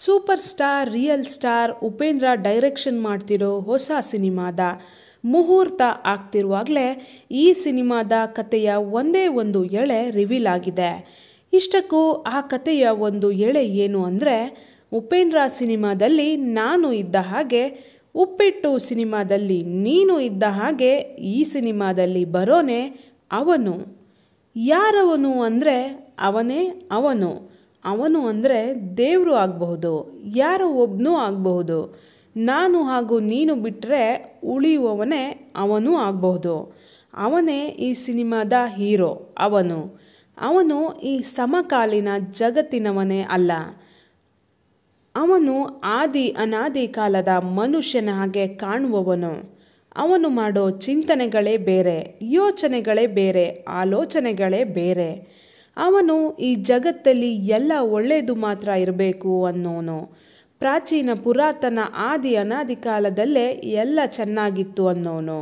super star real star Upendra direction ಮಾಡ್ತಿರೋ ಹೊಸ ಸಿನಿಮಾದ ಮುಹೂರ್ತ ಆಗ್ತಿರುವಾಗಲೇ ಈ ಸಿನಿಮಾದ ಕಥೆಯ ಒಂದೇ ಒಂದು ಎಳೆ ರಿವೀಲ್ ಆಗಿದೆ ಇಷ್ಟಕ್ಕೂ ಆ ಕಥೆಯ ಒಂದು ಎಳೆ ಏನು ಅಂದರೆ ಉಪೇಂದ್ರ ಸಿನಿಮಾದಲ್ಲಿ ನಾನು ಇದ್ದ ಹಾಗೆ ಉಪ್ಪಿಟ್ಟು ಸಿನಿಮಾದಲ್ಲಿ ನೀನು ಇದ್ದ ಹಾಗೆ ಈ ಸಿನಿಮಾದಲ್ಲಿ ಬರೋನೆ ಅವನು ಯಾರವನು ಅಂದರೆ ಅವನೇ ಅವನು ಅವನು ಅಂದರೆ ದೇವರು ಆಗಬಹುದು ಯಾರೋ ಒಬ್ಬನೂ ಆಗಬಹುದು ನಾನು ಹಾಗೂ ನೀನು ಬಿಟ್ಟರೆ ಉಳಿಯುವವನೇ ಅವನೂ ಆಗಬಹುದು ಅವನೇ ಈ ಸಿನಿಮಾದ ಹೀರೋ ಅವನು ಅವನು ಈ ಸಮಕಾಲೀನ ಜಗತ್ತಿನವನೇ ಅಲ್ಲ ಅವನು ಆದಿ ಅನಾದಿ ಕಾಲದ ಮನುಷ್ಯನ ಹಾಗೆ ಕಾಣುವವನು ಅವನು ಮಾಡೋ ಚಿಂತನೆಗಳೇ ಬೇರೆ ಯೋಚನೆಗಳೇ ಬೇರೆ ಆಲೋಚನೆಗಳೇ ಬೇರೆ ಅವನು ಈ ಜಗತ್ತಲ್ಲಿ ಎಲ್ಲ ಒಳ್ಳೆಯದು ಮಾತ್ರ ಇರಬೇಕು ಅನ್ನೋನು ಪ್ರಾಚೀನ ಪುರಾತನ ಆದಿ ಅನಾದಿ ಕಾಲದಲ್ಲೇ ಎಲ್ಲ ಚೆನ್ನಾಗಿತ್ತು ಅನ್ನೋನು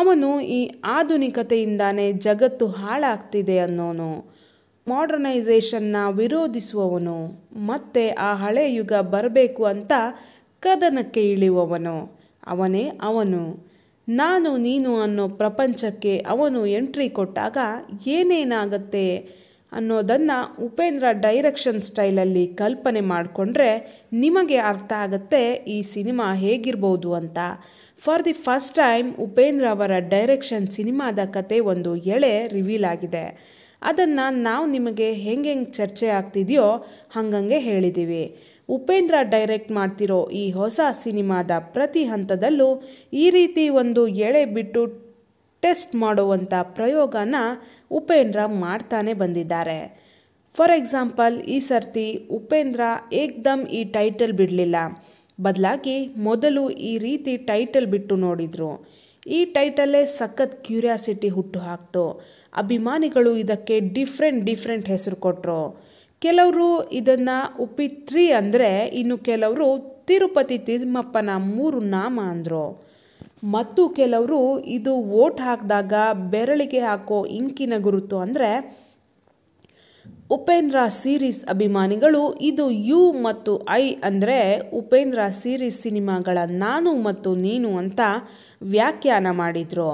ಅವನು ಈ ಆಧುನಿಕತೆಯಿಂದಾನೇ ಜಗತ್ತು ಹಾಳಾಗ್ತಿದೆ ಅನ್ನೋನು ಮಾಡ್ರನೈಸೇಷನ್ನ ವಿರೋಧಿಸುವವನು ಮತ್ತೆ ಆ ಹಳೆ ಯುಗ ಬರಬೇಕು ಅಂತ ಕದನಕ್ಕೆ ಇಳಿಯುವವನು ಅವನೇ ಅವನು ನಾನು ನೀನು ಅನ್ನೋ ಪ್ರಪಂಚಕ್ಕೆ ಅವನು ಎಂಟ್ರಿ ಕೊಟ್ಟಾಗ ಏನೇನಾಗತ್ತೆ ಅನ್ನೋದನ್ನು ಉಪೇಂದ್ರ ಡೈರೆಕ್ಷನ್ ಸ್ಟೈಲಲ್ಲಿ ಕಲ್ಪನೆ ಮಾಡಿಕೊಂಡ್ರೆ ನಿಮಗೆ ಅರ್ಥ ಆಗುತ್ತೆ ಈ ಸಿನಿಮಾ ಹೇಗಿರ್ಬೋದು ಅಂತ for the first time Upendra ಅವರ ಡೈರೆಕ್ಷನ್ ಸಿನಿಮಾದ ಕತೆ ಒಂದು ಎಳೆ ರಿವೀಲ್ ಆಗಿದೆ ಅದನ್ನು ನಾವು ನಿಮಗೆ ಹೆಂಗೆ ಹೆಂಗೆ ಚರ್ಚೆ ಆಗ್ತಿದೆಯೋ ಹಂಗಂಗೆ ಹೇಳಿದ್ದೀವಿ ಉಪೇಂದ್ರ ಡೈರೆಕ್ಟ್ ಮಾಡ್ತಿರೋ ಈ ಹೊಸ ಸಿನಿಮಾದ ಪ್ರತಿ ಹಂತದಲ್ಲೂ ಈ ರೀತಿ ಒಂದು ಎಳೆ ಬಿಟ್ಟು ಟೆಸ್ಟ್ ಮಾಡುವಂಥ ಪ್ರಯೋಗನ ಉಪೇಂದ್ರ ಮಾಡ್ತಾನೆ ಬಂದಿದ್ದಾರೆ ಫಾರ್ ಎಕ್ಸಾಂಪಲ್ ಈ ಸರ್ತಿ ಉಪೇಂದ್ರ ಏಕ್ದಮ್ ಈ ಟೈಟಲ್ ಬಿಡಲಿಲ್ಲ ಬದಲಾಗಿ ಮೊದಲು ಈ ರೀತಿ ಟೈಟಲ್ ಬಿಟ್ಟು ನೋಡಿದರು ಈ ಟೈಟಲ್ಲೇ ಸಖತ್ ಕ್ಯೂರಿಯಾಸಿಟಿ ಹುಟ್ಟು ಹಾಕ್ತು ಅಭಿಮಾನಿಗಳು ಇದಕ್ಕೆ ಡಿಫ್ರೆಂಟ್ ಡಿಫ್ರೆಂಟ್ ಹೆಸರು ಕೊಟ್ಟರು ಕೆಲವರು ಇದನ್ನು ಉಪಿ ತ್ರೀ ಅಂದರೆ ಇನ್ನು ಕೆಲವರು ತಿರುಪತಿ ತಿಮ್ಮಪ್ಪನ ಮೂರು ನಾಮ ಅಂದರು ಮತ್ತು ಕೆಲವರು ಇದು ವೋಟ್ ಹಾಕಿದಾಗ ಬೆರಳಿಗೆ ಹಾಕೋ ಇಂಕಿನ ಗುರುತು ಅಂದರೆ ಉಪೇಂದ್ರ ಸೀರೀಸ್ ಅಭಿಮಾನಿಗಳು ಇದು ಯು ಮತ್ತು ಐ ಅಂದರೆ ಉಪೇಂದ್ರ ಸೀರೀಸ್ ಸಿನಿಮಾಗಳ ನಾನು ಮತ್ತು ನೀನು ಅಂತ ವ್ಯಾಖ್ಯಾನ ಮಾಡಿದರು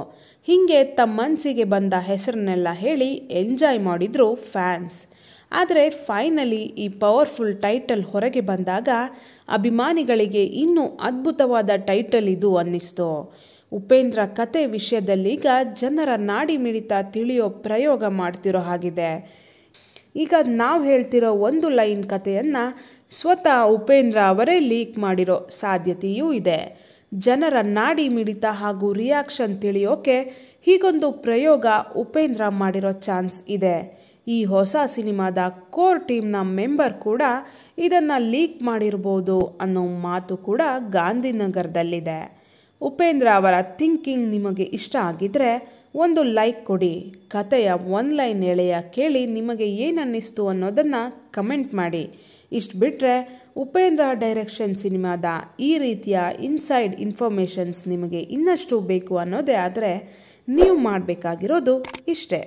ಹೀಗೆ ತಮ್ಮ ಮನಸ್ಸಿಗೆ ಬಂದ ಹೆಸರನ್ನೆಲ್ಲ ಹೇಳಿ ಎಂಜಾಯ್ ಮಾಡಿದರು ಫ್ಯಾನ್ಸ್ ಆದರೆ ಫೈನಲಿ ಈ ಪವರ್ಫುಲ್ ಟೈಟಲ್ ಹೊರಗೆ ಬಂದಾಗ ಅಭಿಮಾನಿಗಳಿಗೆ ಇನ್ನೂ ಅದ್ಭುತವಾದ ಟೈಟಲ್ ಇದು ಅನ್ನಿಸ್ತು ಉಪೇಂದ್ರ ಕತೆ ವಿಷಯದಲ್ಲೀಗ ಜನರ ನಾಡಿ ಮಿಡಿತ ತಿಳಿಯೋ ಪ್ರಯೋಗ ಮಾಡ್ತಿರೋ ಹಾಗಿದೆ ಈಗ ನಾವು ಹೇಳ್ತಿರೋ ಒಂದು ಲೈನ್ ಕಥೆಯನ್ನು ಸ್ವತಃ ಉಪೇಂದ್ರ ಅವರೇ ಲೀಕ್ ಮಾಡಿರೋ ಸಾಧ್ಯತೆಯೂ ಇದೆ ಜನರ ನಾಡಿ ಮಿಡಿತ ಹಾಗೂ ರಿಯಾಕ್ಷನ್ ತಿಳಿಯೋಕೆ ಹೀಗೊಂದು ಪ್ರಯೋಗ ಉಪೇಂದ್ರ ಮಾಡಿರೋ ಚಾನ್ಸ್ ಇದೆ ಈ ಹೊಸ ಸಿನಿಮಾದ ಕೋರ್ ಟೀಮ್ನ ಮೆಂಬರ್ ಕೂಡ ಇದನ್ನು ಲೀಕ್ ಮಾಡಿರ್ಬೋದು ಅನ್ನೋ ಮಾತು ಕೂಡ ಗಾಂಧಿನಗರದಲ್ಲಿದೆ ಉಪೇಂದ್ರ ಅವರ ಥಿಂಕಿಂಗ್ ನಿಮಗೆ ಇಷ್ಟ ಆಗಿದ್ರೆ ಒಂದು ಲೈಕ್ ಕೊಡಿ ಕತೆಯ ಒನ್ ಲೈನ್ ಎಳೆಯ ಕೇಳಿ ನಿಮಗೆ ಏನನ್ನಿಸ್ತು ಅನ್ನೋದನ್ನು ಕಮೆಂಟ್ ಮಾಡಿ ಇಷ್ಟು ಬಿಟ್ಟರೆ ಉಪೇಂದ್ರ ಡೈರೆಕ್ಷನ್ ಸಿನಿಮಾದ ಈ ರೀತಿಯ ಇನ್ಸೈಡ್ ಇನ್ಫಾರ್ಮೇಷನ್ಸ್ ನಿಮಗೆ ಇನ್ನಷ್ಟು ಬೇಕು ಅನ್ನೋದೇ ಆದರೆ ನೀವು ಮಾಡಬೇಕಾಗಿರೋದು ಇಷ್ಟೇ